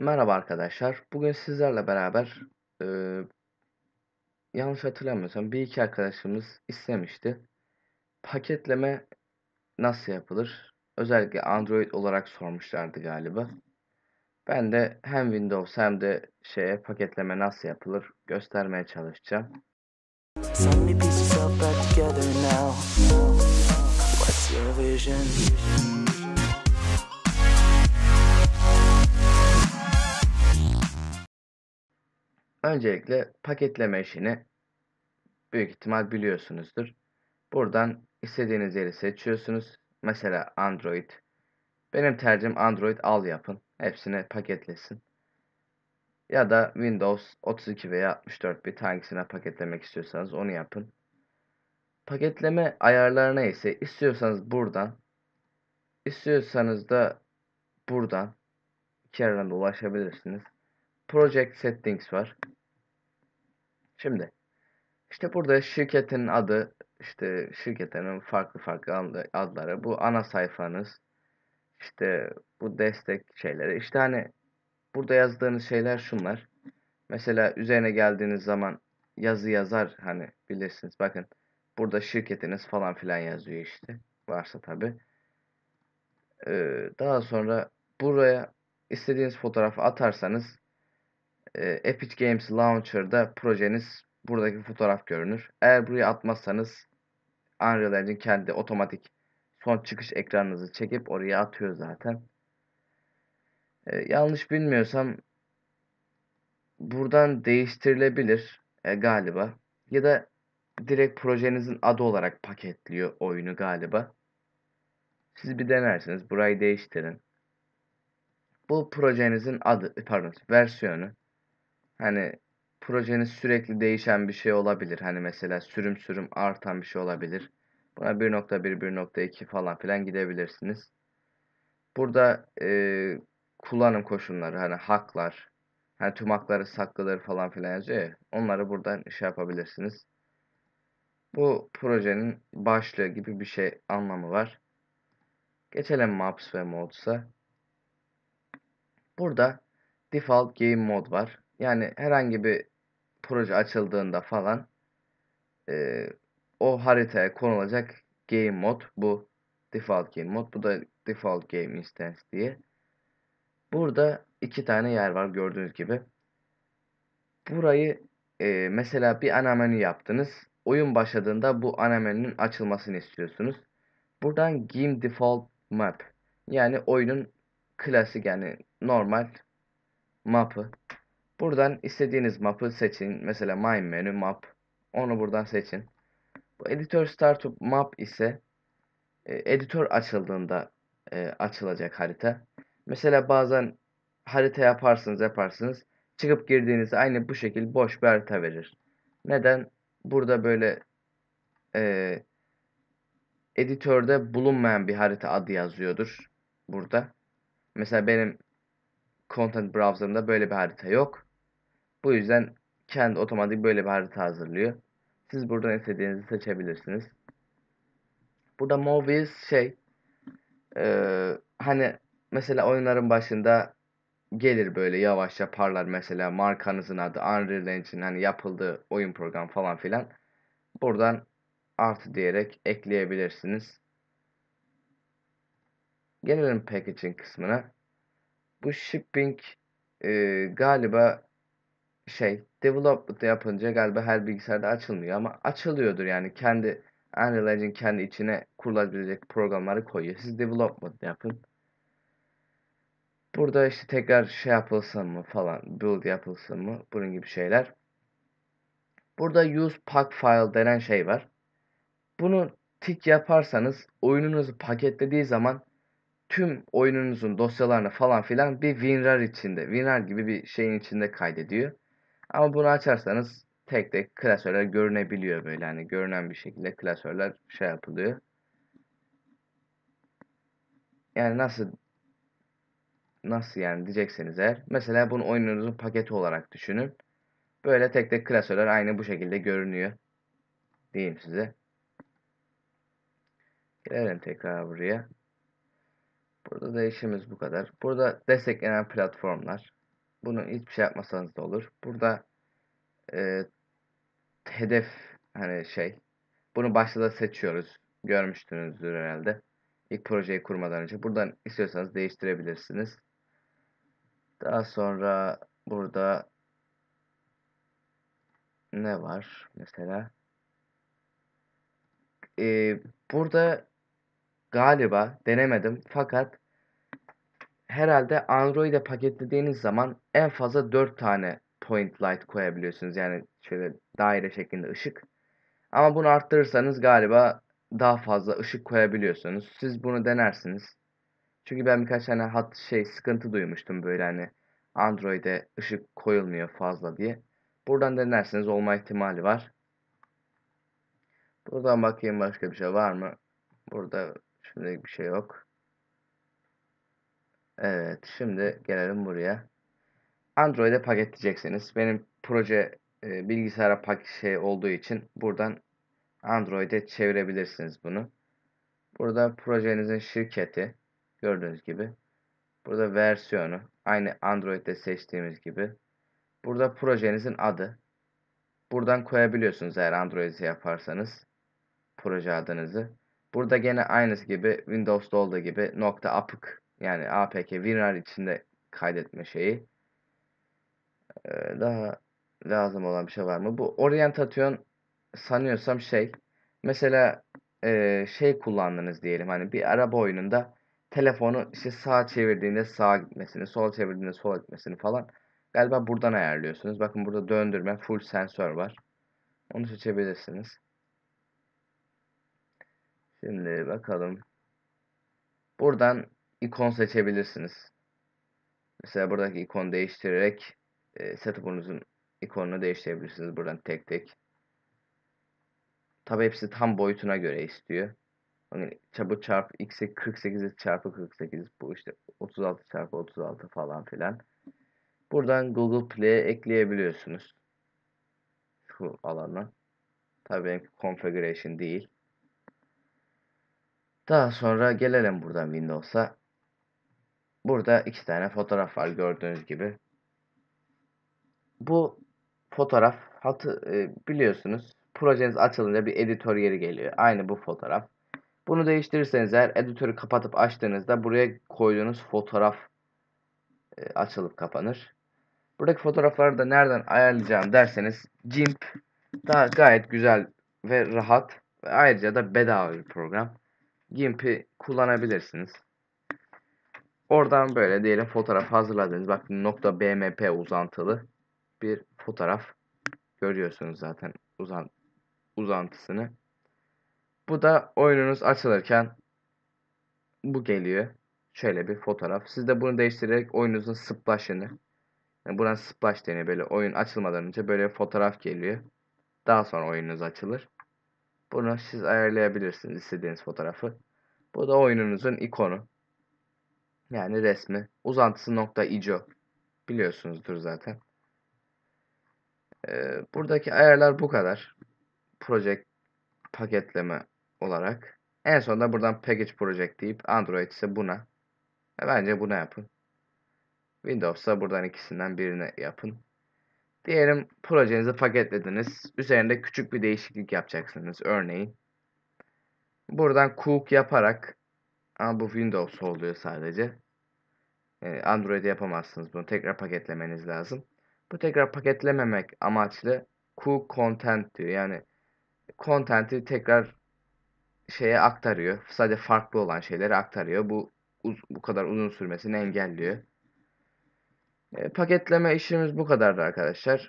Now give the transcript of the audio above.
Merhaba arkadaşlar. Bugün sizlerle beraber e, yanlış hatırlamıyorsam bir iki arkadaşımız istemişti. Paketleme nasıl yapılır? Özellikle Android olarak sormuşlardı galiba. Ben de hem Windows hem de şeye paketleme nasıl yapılır göstermeye çalışacağım. Send Öncelikle paketleme işini büyük ihtimal biliyorsunuzdur. Buradan istediğiniz yeri seçiyorsunuz. Mesela Android. Benim tercihim Android al yapın. Hepsini paketlesin. Ya da Windows 32 veya 64 bit hangisine paketlemek istiyorsanız onu yapın. Paketleme ayarlarına ise istiyorsanız buradan, istiyorsanız da buradan iki aradan ulaşabilirsiniz. Project Settings var. Şimdi işte burada şirketin adı işte şirketinin farklı farklı adları bu ana sayfanız işte bu destek şeyleri işte hani burada yazdığınız şeyler şunlar. Mesela üzerine geldiğiniz zaman yazı yazar hani bilirsiniz bakın burada şirketiniz falan filan yazıyor işte varsa tabi. Ee, daha sonra buraya istediğiniz fotoğrafı atarsanız ee, Epic Games Launcher'da projeniz buradaki fotoğraf görünür. Eğer buraya atmazsanız Unreal Engine kendi otomatik son çıkış ekranınızı çekip oraya atıyor zaten. E, yanlış bilmiyorsam buradan değiştirilebilir e, galiba. Ya da direkt projenizin adı olarak paketliyor oyunu galiba. Siz bir denersiniz. Burayı değiştirin. Bu projenizin adı, pardon, versiyonu hani projeniz sürekli değişen bir şey olabilir. Hani mesela sürüm sürüm artan bir şey olabilir. Buna 1.1, 1.2 falan filan gidebilirsiniz. Burada e, kullanım koşulları hani haklar, hani tüm hakları saklıları falan filan yazıyor ya, onları buradan şey yapabilirsiniz. Bu projenin başlığı gibi bir şey anlamı var. Geçelim Maps ve Modes'a. Burada Default Game Mode var. Yani herhangi bir proje açıldığında falan e, o haritaya konulacak game mod bu. Default game mod. Bu da default game instance diye. Burada iki tane yer var gördüğünüz gibi. Burayı e, mesela bir ana menü yaptınız. Oyun başladığında bu ana menünün açılmasını istiyorsunuz. Buradan game default map yani oyunun klasik yani normal mapı Buradan istediğiniz map'ı seçin. Mesela main menü map. Onu buradan seçin. Bu editor startup map ise e, editör açıldığında e, açılacak harita. Mesela bazen harita yaparsınız yaparsınız. Çıkıp girdiğinizde aynı bu şekil boş bir harita verir. Neden? Burada böyle e, editörde bulunmayan bir harita adı yazıyordur burada. Mesela benim content browser'ımda böyle bir harita yok. Bu yüzden kendi otomatik böyle bir harita hazırlıyor. Siz buradan istediğinizi seçebilirsiniz. Burada Movies şey e, hani mesela oyunların başında gelir böyle yavaşça parlar mesela markanızın adı Unreal Engine hani yapıldığı oyun program falan filan. Buradan artı diyerek ekleyebilirsiniz. Gelelim packaging kısmına. Bu shipping e, galiba şey development yapınca galiba her bilgisayarda açılmıyor ama açılıyordur yani kendi Unreal Engine kendi içine kurulabilecek programları koyuyor. Siz development yapın. Burada işte tekrar şey yapılsın mı falan, build yapılsın mı bunun gibi şeyler. Burada use pack file denen şey var. Bunu tick yaparsanız oyununuzu paketlediği zaman tüm oyununuzun dosyalarını falan filan bir WinRAR içinde, WinRAR gibi bir şeyin içinde kaydediyor. Ama bunu açarsanız tek tek klasörler görünebiliyor böyle hani görünen bir şekilde klasörler şey yapılıyor. Yani nasıl nasıl yani diyecekseniz eğer mesela bunu oyununuzun paketi olarak düşünün. Böyle tek tek klasörler aynı bu şekilde görünüyor. Diyeyim size. Gelelim tekrar buraya. Burada da işimiz bu kadar. Burada desteklenen platformlar. Bunu hiçbir şey yapmasanız da olur. Burada e, hedef hani şey bunu başta da seçiyoruz. Görmüştünüzdür herhalde. İlk projeyi kurmadan önce. Buradan istiyorsanız değiştirebilirsiniz. Daha sonra burada ne var mesela? Ee, burada galiba denemedim fakat herhalde Android'e paketlediğiniz zaman en fazla 4 tane point light koyabiliyorsunuz. Yani şöyle daire şeklinde ışık. Ama bunu arttırırsanız galiba daha fazla ışık koyabiliyorsunuz. Siz bunu denersiniz. Çünkü ben birkaç tane hat şey sıkıntı duymuştum böyle hani Android'e ışık koyulmuyor fazla diye. Buradan denersiniz olma ihtimali var. Buradan bakayım başka bir şey var mı? Burada şimdi bir şey yok. Evet şimdi gelelim buraya. Android'e paketleyeceksiniz. Benim proje e, bilgisayara pak şey olduğu için buradan Android'e çevirebilirsiniz bunu. Burada projenizin şirketi gördüğünüz gibi. Burada versiyonu aynı Android'de seçtiğimiz gibi. Burada projenizin adı. Buradan koyabiliyorsunuz eğer Android'i yaparsanız proje adınızı. Burada gene aynısı gibi Windows'da olduğu gibi nokta apık yani APK WinRAR içinde kaydetme şeyi ee, daha lazım olan bir şey var mı? Bu oryantasyon sanıyorsam şey mesela e, şey kullandınız diyelim hani bir araba oyununda telefonu işte sağa çevirdiğinde sağa gitmesini, sola çevirdiğinde sola gitmesini falan galiba buradan ayarlıyorsunuz. Bakın burada döndürme full sensör var. Onu seçebilirsiniz. Şimdi bakalım. Buradan ikon seçebilirsiniz. Mesela buradaki ikonu değiştirerek e, setup'unuzun ikonunu değiştirebilirsiniz buradan tek tek. Tabi hepsi tam boyutuna göre istiyor. Hani çabuk çarp x 48 çarpı 48 bu işte 36 çarpı 36 falan filan. Buradan Google Play'e ekleyebiliyorsunuz. Şu alana. Tabii benimki configuration değil. Daha sonra gelelim buradan Windows'a. Burada iki tane fotoğraf var gördüğünüz gibi. Bu fotoğraf hatı, e, biliyorsunuz projeniz açılınca bir editör yeri geliyor. Aynı bu fotoğraf. Bunu değiştirirseniz eğer editörü kapatıp açtığınızda buraya koyduğunuz fotoğraf e, açılıp kapanır. Buradaki fotoğrafları da nereden ayarlayacağım derseniz GIMP daha gayet güzel ve rahat ve ayrıca da bedava bir program. GIMP'i kullanabilirsiniz. Oradan böyle diyelim fotoğraf hazırladınız. Bak nokta BMP uzantılı bir fotoğraf görüyorsunuz zaten uzan uzantısını. Bu da oyununuz açılırken bu geliyor. Şöyle bir fotoğraf. Siz de bunu değiştirerek oyununuzun splash'ını yani buranın splash deniyor böyle oyun açılmadan önce böyle bir fotoğraf geliyor. Daha sonra oyununuz açılır. Bunu siz ayarlayabilirsiniz istediğiniz fotoğrafı. Bu da oyununuzun ikonu yani resmi. Uzantısı nokta .ico biliyorsunuzdur zaten. Ee, buradaki ayarlar bu kadar. Project paketleme olarak. En sonunda buradan package project deyip Android ise buna. E, bence buna yapın. Windows Windows'a buradan ikisinden birine yapın. Diyelim projenizi paketlediniz. Üzerinde küçük bir değişiklik yapacaksınız örneğin. Buradan cook yaparak ama bu Windows oluyor sadece. E, Android'e yapamazsınız bunu. Tekrar paketlemeniz lazım. Bu tekrar paketlememek amaçlı Q-Content diyor. Yani content'i tekrar şeye aktarıyor. Sadece farklı olan şeyleri aktarıyor. Bu uz, bu kadar uzun sürmesini engelliyor. E, paketleme işimiz bu kadardı arkadaşlar.